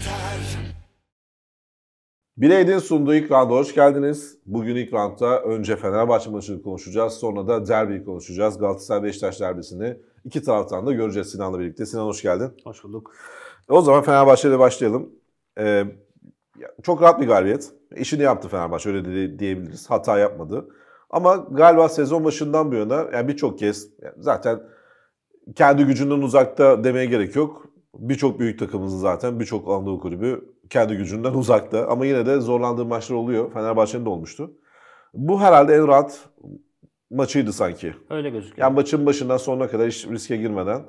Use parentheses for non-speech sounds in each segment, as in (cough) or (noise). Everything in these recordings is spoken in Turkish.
yeter. Bileydin sunduğu ilk randa hoş geldiniz. Bugün ilk randa önce Fenerbahçe maçını konuşacağız. Sonra da derbiyi konuşacağız. Galatasaray Beşiktaş derbisini iki taraftan da göreceğiz Sinan'la birlikte. Sinan hoş geldin. Hoş bulduk. E, o zaman Fenerbahçe ile başlayalım. Ee, çok rahat bir galibiyet. İşini yaptı Fenerbahçe öyle de diyebiliriz. Hata yapmadı. Ama galiba sezon başından bu yana yani birçok kez yani zaten kendi gücünden uzakta demeye gerek yok. Birçok büyük takımımızın zaten birçok Anadolu kulübü kendi gücünden uzakta. Ama yine de zorlandığı maçlar oluyor. Fenerbahçe'nin de olmuştu. Bu herhalde en rahat maçıydı sanki. Öyle gözüküyor. Yani maçın başından sonuna kadar hiç riske girmeden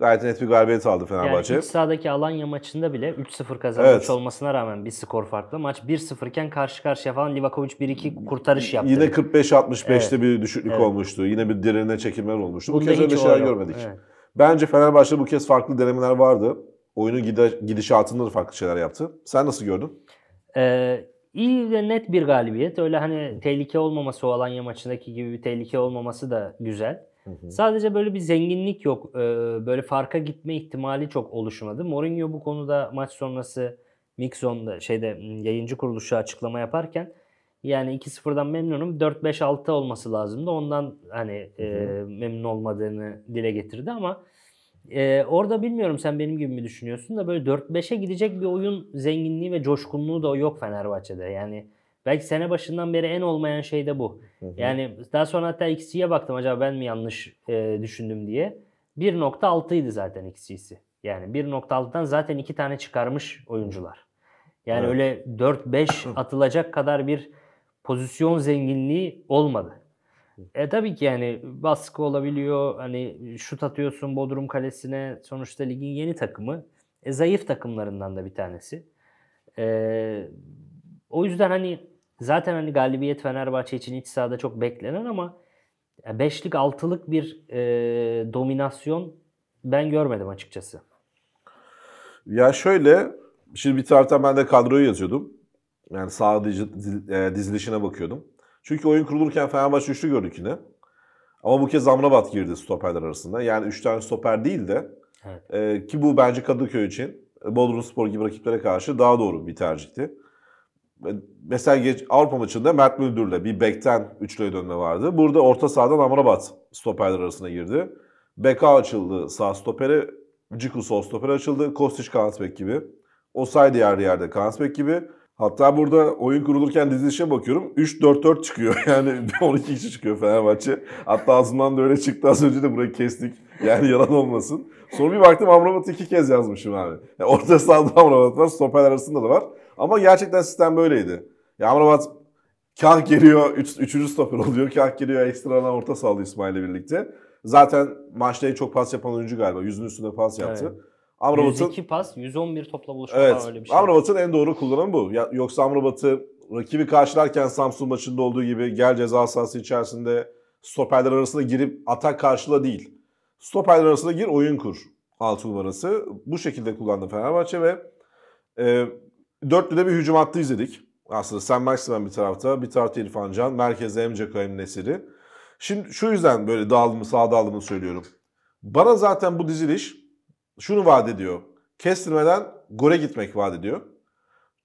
gayet net bir galibiyet aldı Fenerbahçe. Yani iç sahadaki Alanya maçında bile 3-0 kazanmış evet. olmasına rağmen bir skor farklı. Maç 1-0 iken karşı karşıya falan Livakovic 1-2 kurtarış yaptı. Yine 45-65'te evet. bir düşüklük evet. olmuştu. Yine bir derine çekimler olmuştu. Bunda Bu kez öyle şeyler görmedik. Evet. Bence Fenerbahçe bu kez farklı denemeler vardı. Oyunun gidişatında da farklı şeyler yaptı. Sen nasıl gördün? Ee, iyi ve net bir galibiyet. Öyle hani tehlike olmaması o Alanya maçındaki gibi bir tehlike olmaması da güzel. Sadece böyle bir zenginlik yok. Ee, böyle farka gitme ihtimali çok oluşmadı. Mourinho bu konuda maç sonrası Mixon'da şeyde yayıncı kuruluşu açıklama yaparken yani 2-0'dan memnunum. 4-5-6 olması lazımdı. Ondan hani e, memnun olmadığını dile getirdi ama e, orada bilmiyorum sen benim gibi mi düşünüyorsun da böyle 4-5'e gidecek bir oyun zenginliği ve coşkunluğu da yok Fenerbahçe'de. Yani belki sene başından beri en olmayan şey de bu. Hı hı. Yani daha sonra hatta XG'ye baktım acaba ben mi yanlış e, düşündüm diye. 1.6 idi zaten XG'si. Yani 1.6'dan zaten iki tane çıkarmış oyuncular. Yani evet. öyle 4-5 atılacak kadar bir pozisyon zenginliği olmadı. E tabii ki yani baskı olabiliyor. Hani şut atıyorsun Bodrum Kalesi'ne. Sonuçta ligin yeni takımı. E, zayıf takımlarından da bir tanesi. E, o yüzden hani zaten hani galibiyet Fenerbahçe için iç sahada çok beklenen ama beşlik altılık bir e, dominasyon ben görmedim açıkçası. Ya şöyle şimdi bir taraftan ben de kadroyu yazıyordum. Yani sağ e, dizilişine bakıyordum. Çünkü oyun kurulurken Fenerbahçe üçlü gördük yine. Ama bu kez Amrabat girdi stoperler arasında. Yani üç tane stoper değil de evet. e, ki bu bence Kadıköy için e, Bodrum Spor gibi rakiplere karşı daha doğru bir tercihti. E, mesela geç, Avrupa maçında Mert Müldür'le bir bekten üçlüye dönme vardı. Burada orta sahadan Amrabat stoperler arasına girdi. Beka açıldı sağ stopere Ciku sol stoperi açıldı. Kostiç Kansbek gibi. Osay diğer yerde Kansbek gibi. Hatta burada oyun kurulurken dizilişe bakıyorum. 3-4-4 çıkıyor. (laughs) Yani 12 kişi çıkıyor Fenerbahçe. Hatta ağzımdan da öyle çıktı. Az önce de burayı kestik. Yani yalan olmasın. Sonra bir baktım Amrabat'ı iki kez yazmışım abi. Yani orta sahada Amrabat var. Stoper arasında da var. Ama gerçekten sistem böyleydi. Ya Amrabat kah geliyor. Üç, üçüncü stoper oluyor. Kah geliyor ekstradan orta sahalı İsmail'le birlikte. Zaten maçta en çok pas yapan oyuncu galiba. yüzün üstünde pas yaptı. Evet. Amrabat'ın 102 pas, 111 topla buluşma evet, öyle bir şey. Amrabat'ın en doğru kullanımı bu. Yoksa Amrabat'ı rakibi karşılarken Samsun maçında olduğu gibi gel ceza sahası içerisinde stoperler arasında girip atak karşıla değil. Stoperler arasında gir oyun kur. 6 numarası. Bu şekilde kullandı Fenerbahçe ve e, dörtlüde bir hücum attı izledik. Aslında Sam Maximen bir tarafta, bir tarafta İrfan Can, merkezde Emceka Nesiri. Şimdi şu yüzden böyle dağılımı, sağ dağılımı söylüyorum. Bana zaten bu diziliş şunu vaat ediyor. Kestirmeden gore gitmek vaat ediyor.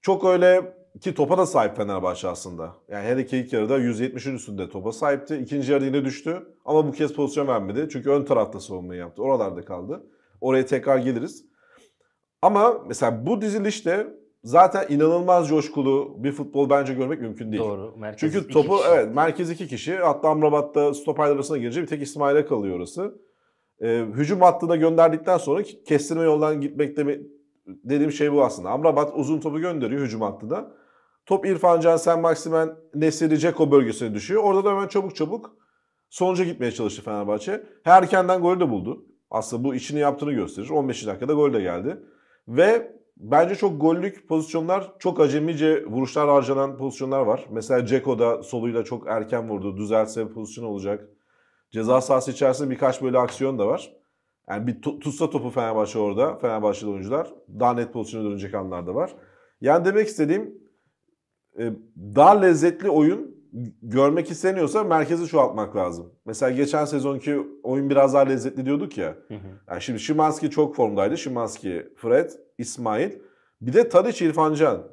Çok öyle ki topa da sahip Fenerbahçe aslında. Yani her iki ilk yarıda 170'in üstünde topa sahipti. İkinci yarıda yine düştü ama bu kez pozisyon vermedi. Çünkü ön tarafta savunmayı yaptı. Oralarda kaldı. Oraya tekrar geliriz. Ama mesela bu dizilişte zaten inanılmaz coşkulu bir futbol bence görmek mümkün değil. Doğru. Merkez Çünkü topu kişi. evet merkez iki kişi. Hatta Amrabat'ta stoperler arasına girince bir tek İsmail'e kalıyor orası e, hücum hattına gönderdikten sonra kestirme yoldan gitmek deme, dediğim şey bu aslında. Amrabat uzun topu gönderiyor hücum hattına. Top İrfan Can, Sen Maksimen, Nesiri, Ceko bölgesine düşüyor. Orada da hemen çabuk çabuk sonuca gitmeye çalıştı Fenerbahçe. Erkenden golü de buldu. Aslında bu işini yaptığını gösterir. 15. dakikada gol de geldi. Ve bence çok gollük pozisyonlar, çok acemice vuruşlar harcanan pozisyonlar var. Mesela Ceko da soluyla çok erken vurdu. Düzelse pozisyon olacak. Ceza sahası içerisinde birkaç böyle aksiyon da var. Yani bir tutsa topu Fenerbahçe orada. Fenerbahçeli oyuncular daha net pozisyona dönecek anlar da var. Yani demek istediğim e, daha lezzetli oyun görmek isteniyorsa merkezi çoğaltmak lazım. Mesela geçen sezonki oyun biraz daha lezzetli diyorduk ya. Yani şimdi Şimanski çok formdaydı. Şimanski, Fred, İsmail. Bir de Tadiç İrfancan.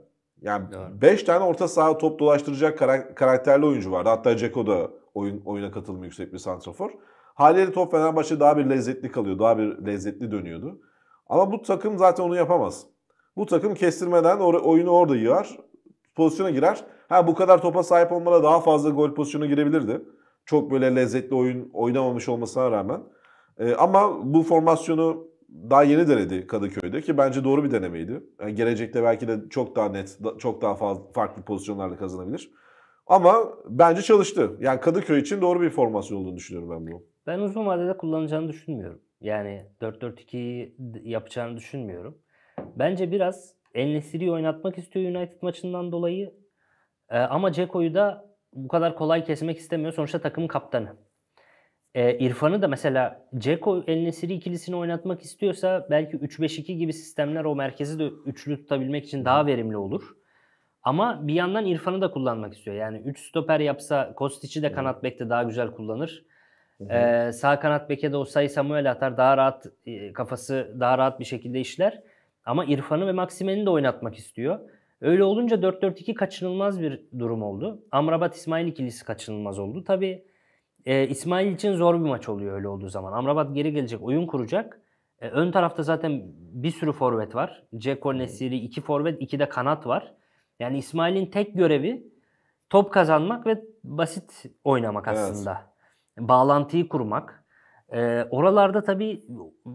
Yani 5 tane orta saha top dolaştıracak karakterli oyuncu vardı. Hatta Ceko da oyun oyuna katılımı yüksek bir santrafor. Haliyle top Fenerbahçe daha bir lezzetli kalıyor. Daha bir lezzetli dönüyordu. Ama bu takım zaten onu yapamaz. Bu takım kestirmeden or- oyunu orada yiyor, Pozisyona girer. Ha bu kadar topa sahip olmada daha fazla gol pozisyonu girebilirdi. Çok böyle lezzetli oyun oynamamış olmasına rağmen. Ee, ama bu formasyonu daha yeni denedi Kadıköy'de ki bence doğru bir denemeydi. Yani e, gelecekte belki de çok daha net, çok daha fazla farklı pozisyonlarla kazanabilir. Ama bence çalıştı. Yani Kadıköy için doğru bir formasyon olduğunu düşünüyorum ben bunu. Ben uzun vadede kullanacağını düşünmüyorum. Yani 4-4-2'yi yapacağını düşünmüyorum. Bence biraz Enesiri'yi oynatmak istiyor United maçından dolayı. Ee, ama Ceko'yu da bu kadar kolay kesmek istemiyor. Sonuçta takımın kaptanı. Ee, İrfan'ı da mesela Ceko Enesiri ikilisini oynatmak istiyorsa belki 3-5-2 gibi sistemler o merkezi de üçlü tutabilmek için daha verimli olur. Ama bir yandan İrfan'ı da kullanmak istiyor. Yani 3 stoper yapsa Kostic'i de kanat bekte daha güzel kullanır. Ee, sağ kanat beke de Osayi Samuel atar. Daha rahat e, kafası daha rahat bir şekilde işler. Ama İrfan'ı ve Maksimen'i de oynatmak istiyor. Öyle olunca 4-4-2 kaçınılmaz bir durum oldu. Amrabat İsmail ikilisi kaçınılmaz oldu. Tabi e, İsmail için zor bir maç oluyor öyle olduğu zaman. Amrabat geri gelecek, oyun kuracak. E, ön tarafta zaten bir sürü forvet var. Ceko, Nesiri, iki forvet, iki de kanat var. Yani İsmail'in tek görevi top kazanmak ve basit oynamak aslında. Evet. Bağlantıyı kurmak. E, oralarda tabii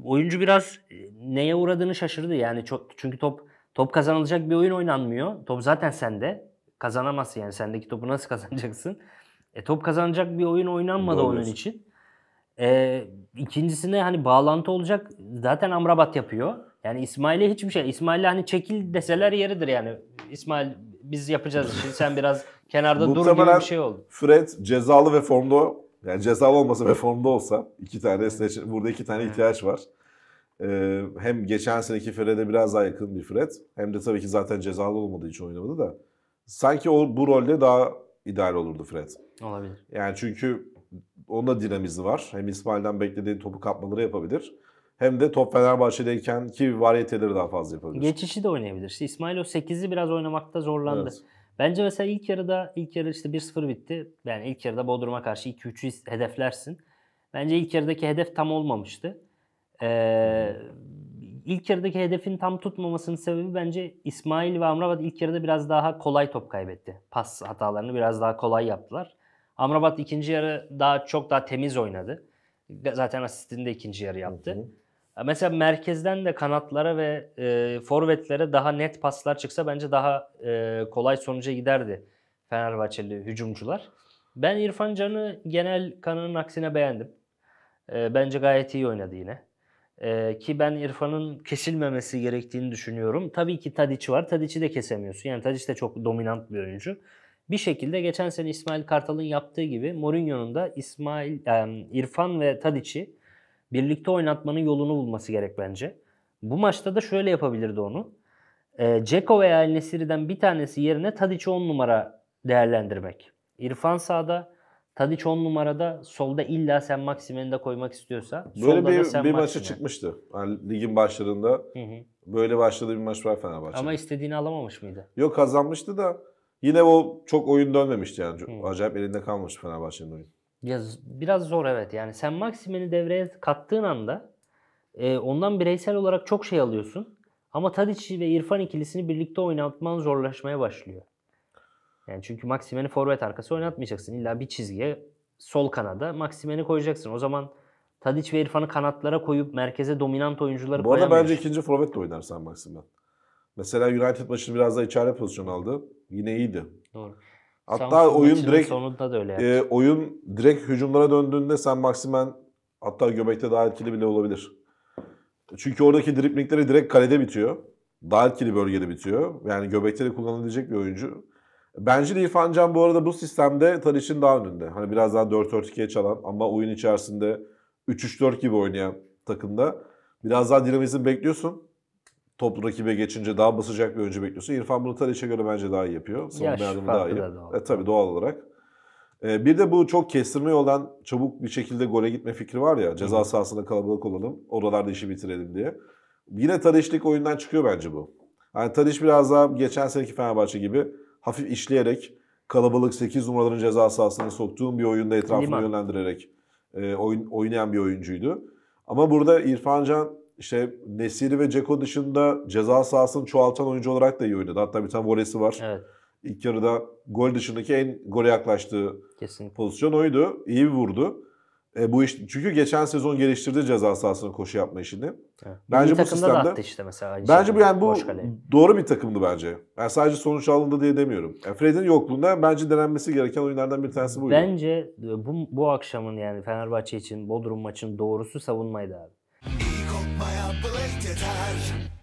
oyuncu biraz e, neye uğradığını şaşırdı. Yani çok çünkü top top kazanılacak bir oyun oynanmıyor. Top zaten sende. Kazanamazsın yani sendeki topu nasıl (laughs) kazanacaksın? E, top kazanacak bir oyun oynanmadı Doğru. onun için. E, ikincisine hani bağlantı olacak zaten Amrabat yapıyor. Yani İsmail'e hiçbir şey. İsmail'e hani çekil deseler yeridir yani. İsmail biz yapacağız işi sen biraz (laughs) kenarda dur gibi bir şey oldu. Fred cezalı ve formda yani cezalı olmasa ve formda olsa iki tane evet. burada iki tane ihtiyaç var. Ee, hem geçen seneki Fred'e biraz daha yakın bir Fred hem de tabii ki zaten cezalı olmadığı hiç oynamadı da sanki o bu rolde daha ideal olurdu Fred. Olabilir. Yani çünkü onda dinamizmi var. Hem İsmail'den beklediği topu kapmaları yapabilir hem de top Fenerbahçe'deyken ki variyeteleri daha fazla yapabilir. Geçişi de oynayabilir. İsmail o 8'i biraz oynamakta zorlandı. Evet. Bence mesela ilk yarıda ilk yarı işte 1-0 bitti. Yani ilk yarıda Bodrum'a karşı 2-3'ü hedeflersin. Bence ilk yarıdaki hedef tam olmamıştı. Ee, ilk yarıdaki hedefin tam tutmamasının sebebi bence İsmail ve Amrabat ilk yarıda biraz daha kolay top kaybetti. Pas hatalarını biraz daha kolay yaptılar. Amrabat ikinci yarı daha çok daha temiz oynadı. Zaten asistini de ikinci yarı yaptı. Hı hı. Mesela merkezden de kanatlara ve e, forvetlere daha net paslar çıksa bence daha e, kolay sonuca giderdi Fenerbahçeli hücumcular. Ben İrfan Can'ı genel kanının aksine beğendim. E, bence gayet iyi oynadı yine. E, ki ben İrfan'ın kesilmemesi gerektiğini düşünüyorum. Tabii ki Tadiç var. Tadiç'i de kesemiyorsun. Yani Tadiç de çok dominant bir oyuncu. Bir şekilde geçen sene İsmail Kartal'ın yaptığı gibi Mourinho'nun da İsmail, e, İrfan ve Tadiç'i birlikte oynatmanın yolunu bulması gerek bence. Bu maçta da şöyle yapabilirdi onu. E, ee, Ceko veya El Nesiri'den bir tanesi yerine Tadiç 10 numara değerlendirmek. İrfan sağda, Tadiç 10 numarada solda illa sen Maksimen'i de koymak istiyorsa böyle bir, bir maçı çıkmıştı. Yani ligin başlarında hı hı. böyle başladığı bir maç var Fenerbahçe. Ama istediğini alamamış mıydı? Yok kazanmıştı da yine o çok oyun dönmemişti yani. Hı. Acayip elinde kalmış Fenerbahçe'nin oyun. Ya biraz zor evet. Yani sen Maximen'i devreye kattığın anda e, ondan bireysel olarak çok şey alıyorsun. Ama Tadic ve İrfan ikilisini birlikte oynatman zorlaşmaya başlıyor. Yani çünkü Maximen'i forvet arkası oynatmayacaksın. İlla bir çizgiye sol kanada Maximen'i koyacaksın. O zaman Tadic ve İrfan'ı kanatlara koyup merkeze dominant oyuncuları Bu arada bence ikinci forvet de oynar sen Maximen. Mesela United maçını biraz daha içeride pozisyon aldı. Yine iyiydi. Doğru. Hatta Samsun'un oyun direkt sonunda da öyle yani. e, oyun direkt hücumlara döndüğünde sen maksimen hatta göbekte daha etkili bile olabilir. Çünkü oradaki driplingleri direkt kalede bitiyor. Daha etkili bölgede bitiyor. Yani göbekte de kullanılabilecek bir oyuncu. Bence de İrfan Can bu arada bu sistemde Tadiç'in daha önünde. Hani biraz daha 4-4-2'ye çalan ama oyun içerisinde 3-3-4 gibi oynayan takımda. Biraz daha dinamizm bekliyorsun. Top rakibe geçince daha basacak bir oyuncu bekliyorsun. İrfan bunu Tadiç'e göre bence daha iyi yapıyor. Savunma yardımı daha iyi. Da doğal. E, tabii doğal olarak. E, bir de bu çok kestirme yoldan çabuk bir şekilde gole gitme fikri var ya. Ceza sahasında kalabalık olalım. Oralarda işi bitirelim diye. Yine Tadiç'lik oyundan çıkıyor bence bu. Yani Tadiç biraz daha geçen seneki Fenerbahçe gibi hafif işleyerek kalabalık 8 numaraların ceza sahasına soktuğum bir oyunda etrafını Liman. yönlendirerek e, oyun, oynayan bir oyuncuydu. Ama burada İrfan Can işte Nesiri ve Ceko dışında ceza sahasını çoğaltan oyuncu olarak da iyi oynadı. Hatta bir tane volesi var. Evet. İlk yarıda gol dışındaki en gole yaklaştığı Kesinlikle. pozisyon oydu. İyi bir vurdu. E, bu iş çünkü geçen sezon geliştirdi ceza sahasına koşu yapma işini. Evet. Bence Milli bu sistemde da attı işte mesela. Bence bu yani bu doğru bir takımdı bence. Yani sadece sonuç alındı diye demiyorum. Yani Fred'in yokluğunda bence denenmesi gereken oyunlardan bir tanesi buydu. Bence e, bu bu akşamın yani Fenerbahçe için Bodrum maçının doğrusu savunmaydı abi. My moja is gitar.